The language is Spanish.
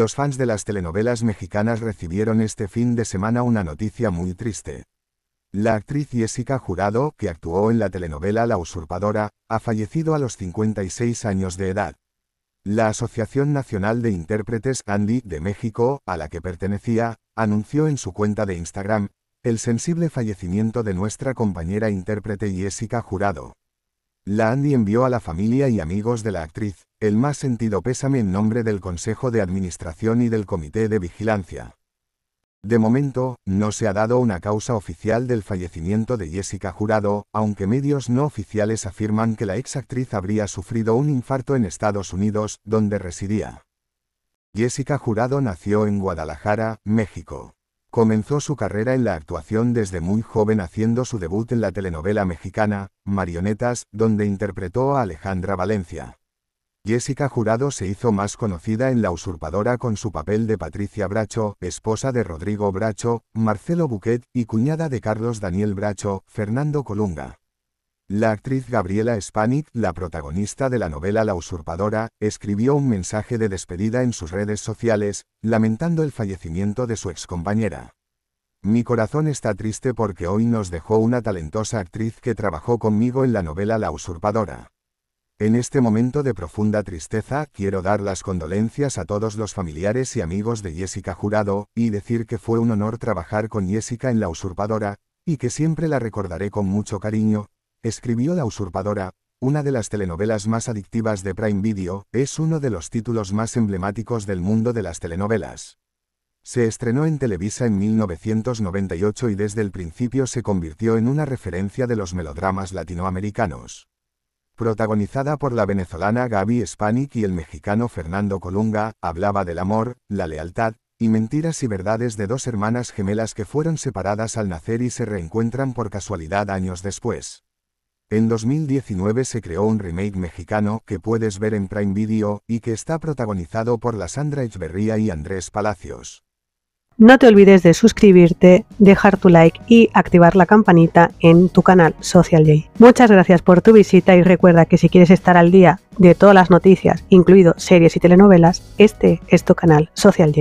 Los fans de las telenovelas mexicanas recibieron este fin de semana una noticia muy triste. La actriz Jessica Jurado, que actuó en la telenovela La Usurpadora, ha fallecido a los 56 años de edad. La Asociación Nacional de Intérpretes Andy de México, a la que pertenecía, anunció en su cuenta de Instagram, el sensible fallecimiento de nuestra compañera intérprete Jessica Jurado, la Andy envió a la familia y amigos de la actriz, el más sentido pésame en nombre del Consejo de Administración y del Comité de Vigilancia. De momento, no se ha dado una causa oficial del fallecimiento de Jessica Jurado, aunque medios no oficiales afirman que la exactriz habría sufrido un infarto en Estados Unidos, donde residía. Jessica Jurado nació en Guadalajara, México. Comenzó su carrera en la actuación desde muy joven haciendo su debut en la telenovela mexicana, Marionetas, donde interpretó a Alejandra Valencia. Jessica Jurado se hizo más conocida en La Usurpadora con su papel de Patricia Bracho, esposa de Rodrigo Bracho, Marcelo Buquet y cuñada de Carlos Daniel Bracho, Fernando Colunga. La actriz Gabriela Spanik, la protagonista de la novela La usurpadora, escribió un mensaje de despedida en sus redes sociales, lamentando el fallecimiento de su excompañera. Mi corazón está triste porque hoy nos dejó una talentosa actriz que trabajó conmigo en la novela La usurpadora. En este momento de profunda tristeza, quiero dar las condolencias a todos los familiares y amigos de Jessica Jurado, y decir que fue un honor trabajar con Jessica en La usurpadora, y que siempre la recordaré con mucho cariño, Escribió La usurpadora, una de las telenovelas más adictivas de Prime Video, es uno de los títulos más emblemáticos del mundo de las telenovelas. Se estrenó en Televisa en 1998 y desde el principio se convirtió en una referencia de los melodramas latinoamericanos. Protagonizada por la venezolana Gaby Spanik y el mexicano Fernando Colunga, hablaba del amor, la lealtad, y mentiras y verdades de dos hermanas gemelas que fueron separadas al nacer y se reencuentran por casualidad años después. En 2019 se creó un remake mexicano que puedes ver en Prime Video y que está protagonizado por la Sandra Echeverría y Andrés Palacios. No te olvides de suscribirte, dejar tu like y activar la campanita en tu canal Social J. Muchas gracias por tu visita y recuerda que si quieres estar al día de todas las noticias, incluido series y telenovelas, este es tu canal Social J.